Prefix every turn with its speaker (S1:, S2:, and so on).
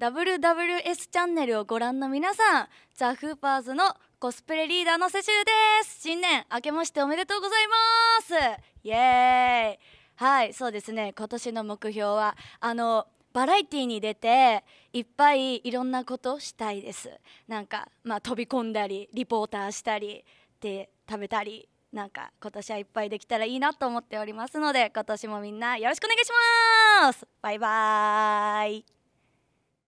S1: WWS チャンネルをご覧の皆さんザ・フーパーズのコスプレリーダーのセシルです新年明けましておめでとうございますイエーイはいそうですね今年の目標はあのバラエティに出ていっぱいいろんなことしたいですなんかまあ飛び込んだりリポーターしたりで食べたりなんか今年はいっぱいできたらいいなと思っておりますので今年もみんなよろしくお願いしますバイバーイ